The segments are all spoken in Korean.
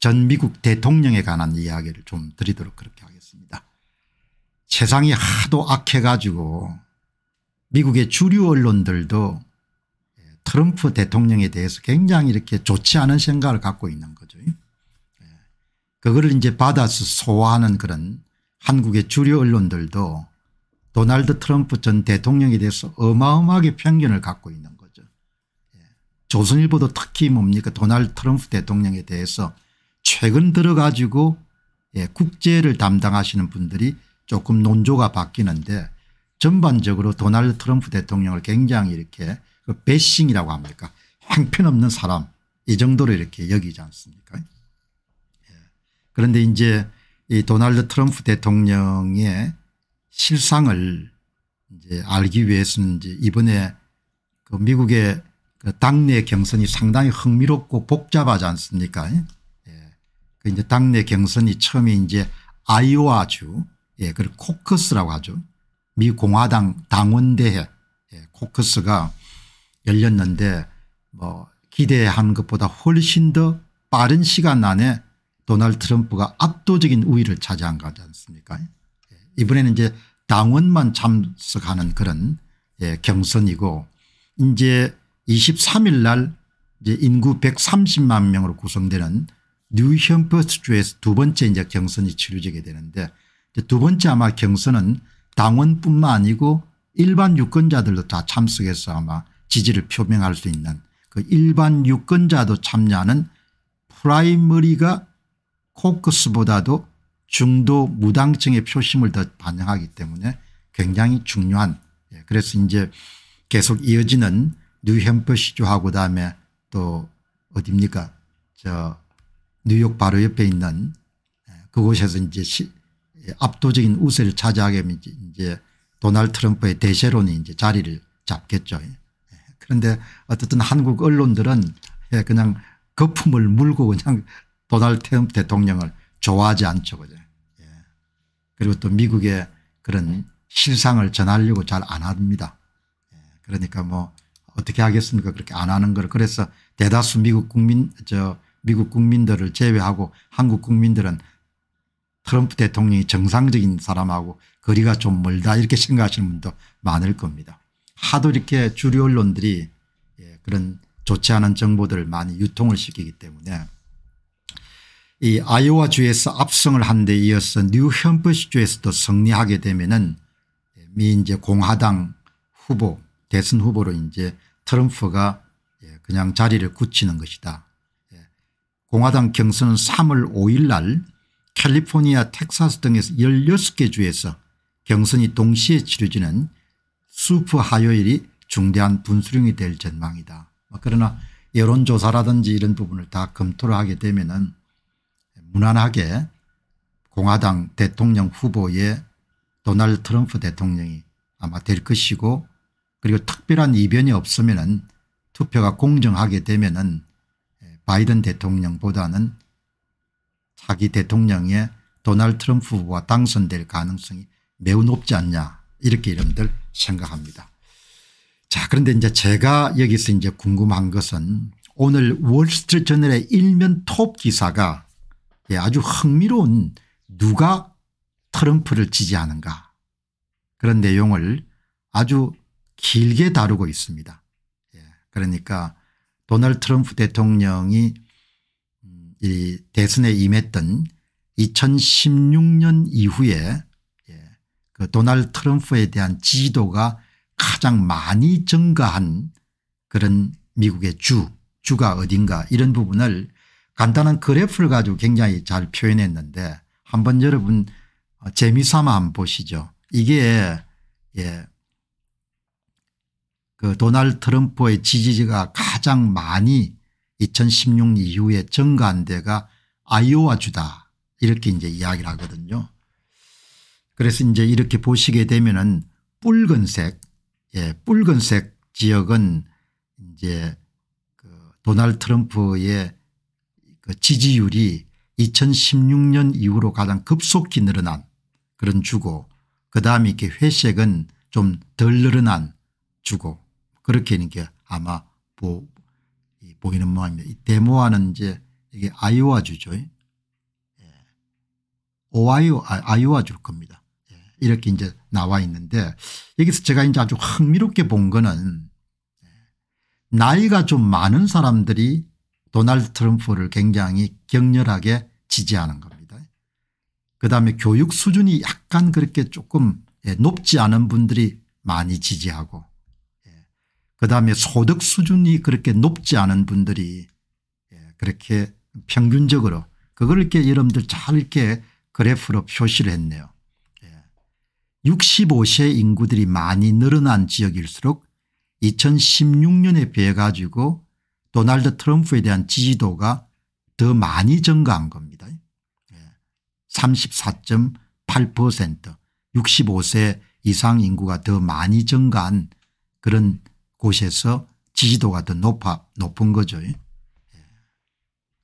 전 미국 대통령에 관한 이야기를 좀 드리도록 그렇게 하겠습니다. 세상이 하도 악해가지고 미국의 주류 언론들도 예, 트럼프 대통령에 대해서 굉장히 이렇게 좋지 않은 생각을 갖고 있는 거죠. 예. 그거를 이제 받아서 소화하는 그런 한국의 주류 언론들도 도널드 트럼프 전 대통령에 대해서 어마어마하게 편견을 갖고 있는 거죠. 예. 조선일보도 특히 뭡니까 도널드 트럼프 대통령에 대해서 최근 들어가지고 예, 국제를 담당하시는 분들이 조금 논조가 바뀌는데 전반적으로 도널드 트럼프 대통령을 굉장히 이렇게 그 배싱이라고 합니까 형편없는 사람 이 정도로 이렇게 여기지 않습니까 예. 그런데 이제 이 도널드 트럼프 대통령의 실상을 이제 알기 위해서는 이제 이번에 그 미국의 그 당내 경선이 상당히 흥미롭고 복잡하지 않습니까 예. 그 이제 당내 경선이 처음에 이제 아이오와주 예, 그리고 코커스라고 하죠. 미 공화당 당원대회 예, 코커스가 열렸는데 뭐 기대한 것보다 훨씬 더 빠른 시간 안에 도널드 트럼프가 압도적인 우위를 차지한 거지 않습니까? 예, 이번에는 이제 당원만 참석하는 그런 예, 경선이고 이제 23일 날 이제 인구 130만 명으로 구성되는 뉴 햄버스 주에서 두 번째 이제 경선이 치루지게 되는데 두 번째 아마 경선은 당원뿐만 아니고 일반 유권자들도 다 참석해서 아마 지지를 표명할 수 있는 그 일반 유권자도 참여하는 프라이머리가 코커스보다도 중도 무당층의 표심을 더 반영하기 때문에 굉장히 중요한 예, 그래서 이제 계속 이어지는 뉴햄버시주하고 다음에 또 어딥니까 저 뉴욕 바로 옆에 있는 예, 그곳에서 이제 시 예, 압도적인 우세를 차지하게 되면 이제 도널드 트럼프의 대세론이 이제 자리를 잡겠죠. 예. 그런데 어쨌든 한국 언론들은 그냥 거품을 물고 그냥 도널드 트럼프 대통령을 좋아하지 않죠. 그죠. 그리고 또 미국의 그런 실상을 전하려고 잘 안 합니다. 그러니까 뭐 어떻게 하겠습니까 그렇게 안 하는 걸 그래서 대다수 미국 국민 저 미국 국민들을 제외하고 한국 국민들은 트럼프 대통령이 정상적인 사람하고 거리가 좀 멀다 이렇게 생각하시는 분도 많을 겁니다. 하도 이렇게 주류 언론들이 예, 그런 좋지 않은 정보들을 많이 유통을 시키기 때문에 이 아이오와 주에서 압승을 한 데 이어서 뉴햄버시 주에서도 승리하게 되면은 미 이제 공화당 후보 대선 후보로 이제 트럼프가 예, 그냥 자리를 굳히는 것이다. 공화당 경선은 3월 5일 날 캘리포니아 텍사스 등에서 16개 주에서 경선이 동시에 치러지는 수프 하요일이 중대한 분수령이 될 전망이다. 뭐 그러나 여론조사라든지 이런 부분을 다 검토를 하게 되면 은 무난하게 공화당 대통령 후보의 도널드 트럼프 대통령이 아마 될 것이고 그리고 특별한 이변이 없으면 은 투표가 공정하게 되면 은 바이든 대통령보다는 차기 대통령의 도널드 트럼프 후보가 당선될 가능성이 매우 높지 않냐 이렇게 여러분들 생각합니다. 자 그런데 이제 제가 여기서 이제 궁금한 것은 오늘 월스트리트저널의 일면 톱 기사가 예, 아주 흥미로운 누가 트럼프를 지지하는가 그런 내용을 아주 길게 다루고 있습니다. 예, 그러니까 도널드 트럼프 대통령이 음, 이 대선에 임했던 2016년 이후에 예, 그 도널드 트럼프에 대한 지지도가 가장 많이 증가한 그런 미국의 주 주가 어딘가 이런 부분을 간단한 그래프를 가지고 굉장히 잘 표현했는데 한번 여러분 어, 재미삼아 한번 보시죠. 이게 예. 그 도널드 트럼프의 지지가 가장 많이 2016 이후에 증가한 데가 아이오와주다 이렇게 이제 이야기를 하거든요. 그래서 이제 이렇게 보시게 되면은 붉은색 예, 붉은색 지역은 이제 그 도널드 트럼프의 그 지지율이 2016년 이후로 가장 급속히 늘어난 그런 주고 그다음에 이렇게 회색은 좀 덜 늘어난 주고 그렇게 이게 아마 보, 이 보기는 모함니다이 데모아는 이제 이게 아이오와 주죠. 예. 오아이오 아, 아이오와 줄 겁니다. 예. 이렇게 이제 나와 있는데 여기서 제가 이제 아주 흥미롭게 본 거는 예. 나이가 좀 많은 사람들이 도널드 트럼프를 굉장히 격렬하게 지지하는 겁니다. 그다음에 교육 수준이 약간 그렇게 조금 예, 높지 않은 분들이 많이 지지하고 그다음에 소득 수준이 그렇게 높지 않은 분들이 예, 그렇게 평균적으로 그걸 이렇게 여러분들 잘 이렇게 그래프로 표시를 했네요. 65세 예. 인구들이 많이 늘어난 지역일수록 2016년에 비해 가지고 도널드 트럼프에 대한 지지도가 더 많이 증가한 겁니다. 34.8% 예. 65세 이상 인구가 더 많이 증가한 그런 곳에서 지지도가 더 높아 높은 거죠. 예.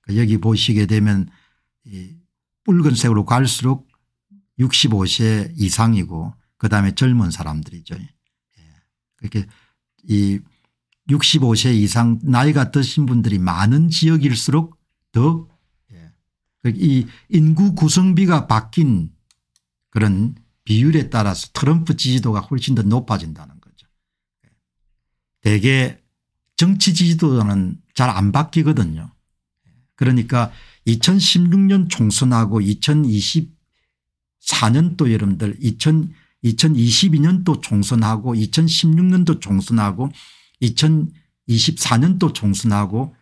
그러니까 여기 보시게 되면 붉은색으로 갈수록 65세 이상이고 그다음에 젊은 사람들이죠. 예. 그렇게 이 65세 이상 나이가 드신 분들이 많은 지역일수록 더이 예. 그러니까 인구 구성비가 바뀐 그런 비율에 따라서 트럼프 지지도가 훨씬 더 높아진다는 대개 정치 지지도는 잘 안 바뀌거든요. 그러니까 2016년 총선하고 2024년도 여러분들 2 0 2 2년도 총선하고 2016년도 총선하고 2024년도 총선하고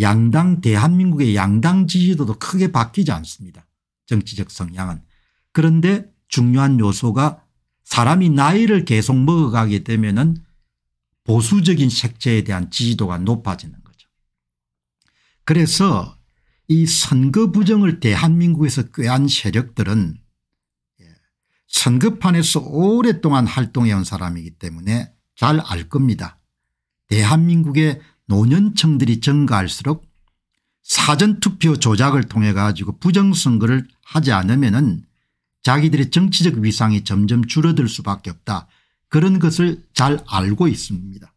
양당 대한민국의 양당 지지도도 크게 바뀌지 않습니다. 정치적 성향은. 그런데 중요한 요소가 사람이 나이를 계속 먹어가게 되면 은 보수적인 색채에 대한 지지도가 높아지는 거죠. 그래서 이 선거 부정을 대한민국에서 꾀한 세력들은 예, 선거판에서 오랫동안 활동해온 사람이기 때문에 잘 알 겁니다. 대한민국의 노년층들이 증가할수록 사전투표 조작을 통해 가지고 부정선거를 하지 않으면 자기들의 정치적 위상이 점점 줄어들 수밖에 없다. 그런 것을 잘 알고 있습니다.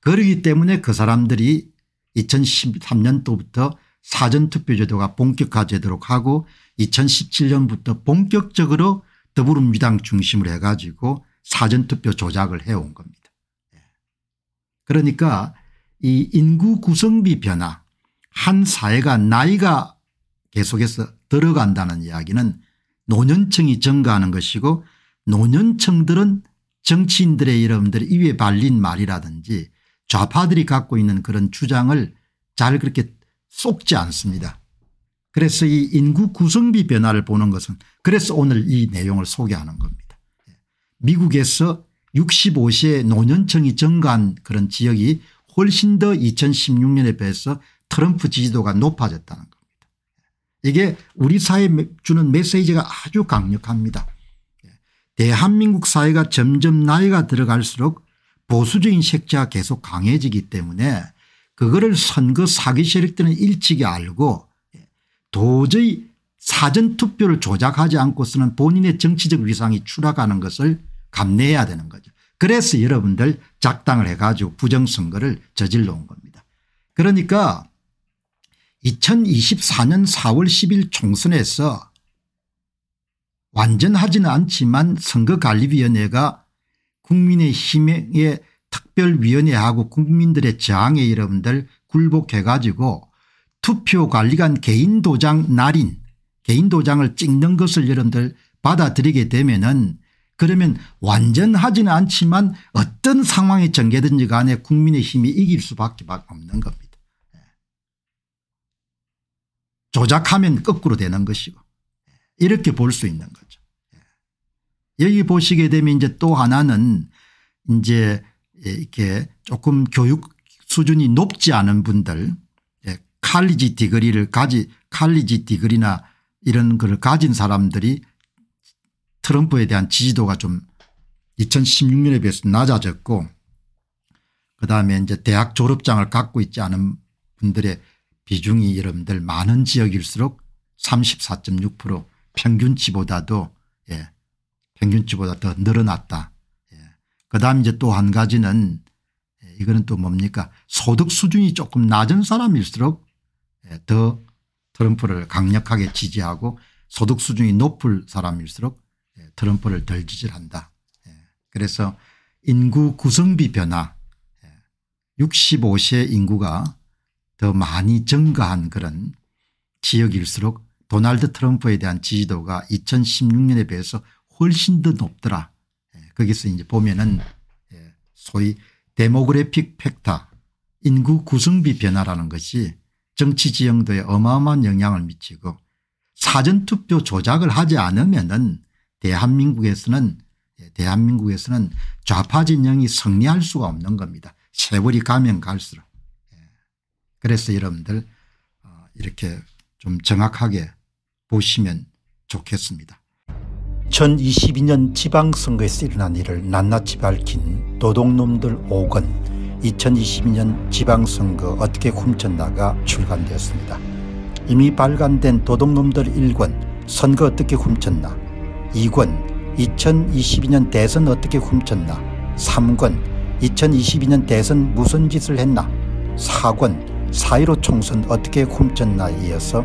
그러기 때문에 그 사람들이 2013년도부터 사전투표제도가 본격화되도록 하고 2017년부터 본격적으로 더불어민주당 중심으 해가지고 사전투표 조작을 해온 겁니다. 예. 그러니까 이 인구 구성비 변화 한 사회가 나이가 계속해서 들어간다는 이야기는 노년층이 증가하는 것이고 노년층들은 정치인들의 이름들 입에 발린 말이라든지 좌파들이 갖고 있는 그런 주장을 잘 그렇게 쏟지 않습니다. 그래서 이 인구 구성비 변화를 보는 것은 그래서 오늘 이 내용을 소개하는 겁니다. 미국에서 65세 노년층이 증가한 그런 지역이 훨씬 더 2016년에 비해서 트럼프 지지도가 높아졌다는 겁니다. 이게 우리 사회에 주는 메시지가 아주 강력합니다. 대한민국 사회가 점점 나이가 들어갈수록 보수적인 색채가 계속 강해지기 때문에 그거를 선거 사기 세력들은 일찍이 알고 도저히 사전투표를 조작하지 않고서는 본인의 정치적 위상이 추락하는 것을 감내해야 되는 거죠. 그래서 여러분들 작당을 해 가지고 부정선거를 저질러 온 겁니다. 그러니까 2024년 4월 10일 총선에서 완전하지는 않지만 선거관리위원회가 국민의힘의 특별위원회하고 국민들의 저항에 여러분들 굴복해 가지고 투표관리관 개인도장 날인 개인도장을 찍는 것을 여러분들 받아들이게 되면은 그러면 완전하지는 않지만 어떤 상황이 전개든지 간에 국민의힘이 이길 수밖에 없는 겁니다. 예. 조작하면 거꾸로 되는 것이고 이렇게 볼 수 있는 거죠. 예. 여기 보시게 되면 이제 또 하나는 이제 이렇게 조금 교육 수준이 높지 않은 분들 예, 칼리지 디그리를 가지 칼리지 디그리나 이런 걸 가진 사람들이 트럼프에 대한 지지도가 좀 2016년에 비해서 낮아졌고 그다음에 이제 대학 졸업장을 갖고 있지 않은 분들의 비중이 여러분들 많은 지역일수록 평균치보다도 예, 평균치보다 더 늘어났다. 예. 그다음 이제 또 한 가지는 예, 이거는 또 뭡니까 소득 수준이 조금 낮은 사람일수록 예, 더 트럼프를 강력하게 지지하고 소득 수준이 높을 사람일수록 예, 트럼프를 덜 지지한다. 예. 그래서 인구 구성비 변화 65세 예, 인구가 더 많이 증가한 그런 지역일수록 도널드 트럼프에 대한 지지도가 2016년에 비해서 훨씬 더 높더라. 예, 거기서 이제 보면은 예, 소위 데모그래픽 팩터 인구 구성비 변화라는 것이 정치 지형도에 어마어마한 영향을 미치고 사전투표 조작을 하지 않으면은 대한민국에서는 예, 대한민국에서는 좌파 진영이 승리할 수가 없는 겁니다. 세월이 가면 갈수록. 그래서 여러분들 어, 이렇게 좀 정확하게 보시면 좋겠습니다. 2022년 지방선거에서 일어난 일을 낱낱이 밝힌 도둑놈들 5권 2022년 지방선거 어떻게 훔쳤나가 출간되었습니다. 이미 발간된 도둑놈들 1권 선거 어떻게 훔쳤나 2권 2022년 대선 어떻게 훔쳤나 3권 2022년 대선 무슨 짓을 했나 4권 4.15 총선 어떻게 훔쳤나 이어서